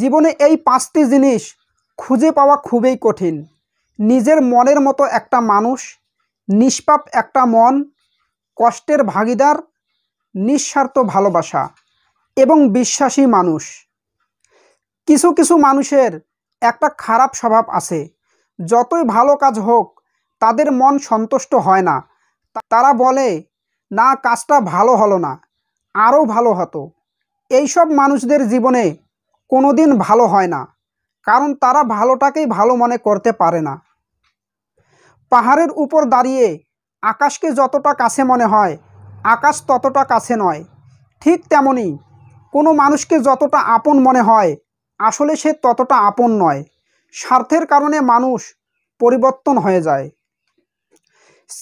জীবনে এই পাঁচটি জিনিস খুঁজে পাওয়া খুবই কঠিন নিজের মনের মতো একটা মানুষ নিষ্পাপ একটা মন কষ্টের ভাগিদার নিঃস্বার্থ ভালোবাসা এবং বিশ্বাসী মানুষ কিছু কিছু মানুষের একটা খারাপ স্বভাব আছে যতই ভালো কাজ হোক তাদের মন সন্তুষ্ট হয় না তারা বলে না কাজটা ভালো হলো না আরও ভালো হতো এইসব মানুষদের জীবনে কোনো দিন ভালো হয় না কারণ তারা ভালোটাকেই ভালো মনে করতে পারে না পাহাড়ের উপর দাঁড়িয়ে আকাশকে যতটা কাছে মনে হয় আকাশ ততটা কাছে নয় ঠিক তেমনই কোনো মানুষকে যতটা আপন মনে হয় আসলে সে ততটা আপন নয় স্বার্থের কারণে মানুষ পরিবর্তন হয়ে যায়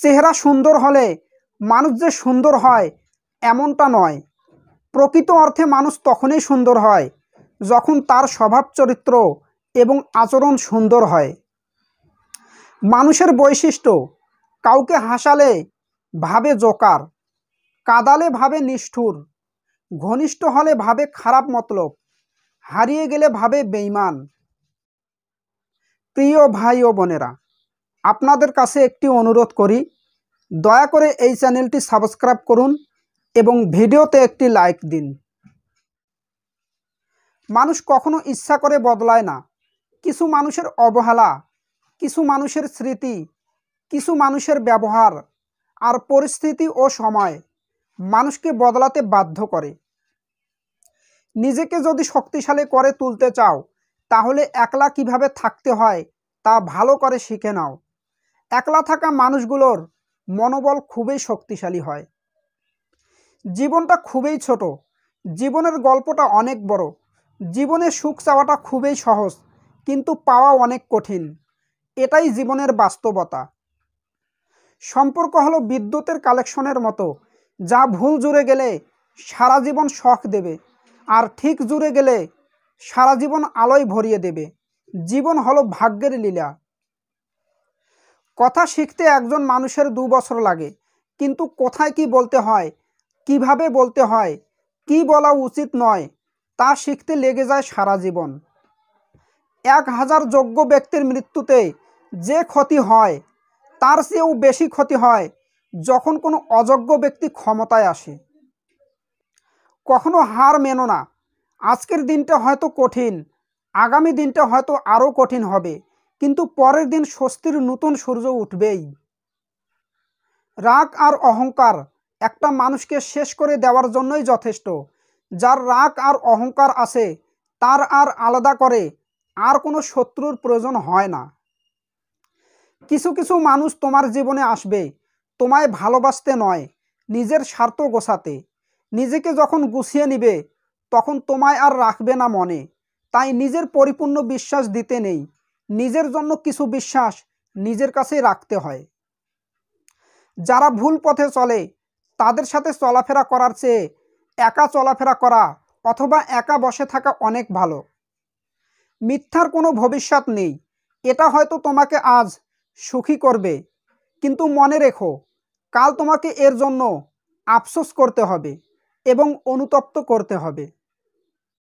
চেহারা সুন্দর হলে মানুষ যে সুন্দর হয় এমনটা নয় প্রকৃত অর্থে মানুষ তখনই সুন্দর হয় যখন তার স্বভাব চরিত্র এবং আচরণ সুন্দর হয় মানুষের বৈশিষ্ট্য কাউকে হাসালে ভাবে জোকার কাদালে ভাবে নিষ্ঠুর ঘনিষ্ঠ হলে ভাবে খারাপ মতলব হারিয়ে গেলে ভাবে বেইমান প্রিয় ভাই ও বোনেরা আপনাদের কাছে একটি অনুরোধ করি দয়া করে এই চ্যানেলটি সাবস্ক্রাইব করুন এবং ভিডিওতে একটি লাইক দিন মানুষ কখনো ইচ্ছা করে বদলায় না কিছু মানুষের অবহেলা কিছু মানুষের স্মৃতি কিছু মানুষের ব্যবহার আর পরিস্থিতি ও সময় মানুষকে বদলাতে বাধ্য করে নিজেকে যদি শক্তিশালী করে তুলতে চাও তাহলে একলা কিভাবে থাকতে হয় তা ভালো করে শিখে নাও একলা থাকা মানুষগুলোর মনোবল খুবই শক্তিশালী হয় জীবনটা খুবই ছোট জীবনের গল্পটা অনেক বড় জীবনে সুখ চাওয়াটা খুবই সহজ কিন্তু পাওয়া অনেক কঠিন এটাই জীবনের বাস্তবতা সম্পর্ক হলো বিদ্যুতের কালেকশনের মতো যা ভুল জুড়ে গেলে সারা জীবন শখ দেবে আর ঠিক জুড়ে গেলে সারা জীবন আলোয় ভরিয়ে দেবে জীবন হলো ভাগ্যের লীলা কথা শিখতে একজন মানুষের দু বছর লাগে কিন্তু কোথায় কি বলতে হয় কিভাবে বলতে হয় কি বলা উচিত নয় তা শিখতে লেগে যায় সারা জীবন এক হাজার যোগ্য ব্যক্তির মৃত্যুতে যে ক্ষতি হয় তার চেয়েও বেশি ক্ষতি হয় যখন কোনো অযোগ্য ব্যক্তি ক্ষমতায় আসে কখনো হার মেনো না আজকের দিনটা হয়তো কঠিন আগামী দিনটা হয়তো আরও কঠিন হবে কিন্তু পরের দিন স্বস্তির নতুন সূর্য উঠবেই রাগ আর অহংকার একটা মানুষকে শেষ করে দেওয়ার জন্যই যথেষ্ট যার রাগ আর অহংকার আছে তার আর আলাদা করে আর কোনো শত্রুর প্রয়োজন হয় না কিছু কিছু মানুষ তোমার জীবনে আসবে তোমায় ভালোবাসতে নয় নিজের স্বার্থ গোছাতে নিজেকে যখন গুছিয়ে নিবে তখন তোমায় আর রাখবে না মনে তাই নিজের পরিপূর্ণ বিশ্বাস দিতে নেই নিজের জন্য কিছু বিশ্বাস নিজের কাছেই রাখতে হয় যারা ভুল পথে চলে তাদের সাথে চলাফেরা করার চেয়ে একা চলাফেরা করা অথবা একা বসে থাকা অনেক ভালো মিথ্যার কোনো ভবিষ্যৎ নেই এটা হয়তো তোমাকে আজ সুখী করবে কিন্তু মনে রেখো কাল তোমাকে এর জন্য আফসোস করতে হবে এবং অনুতপ্ত করতে হবে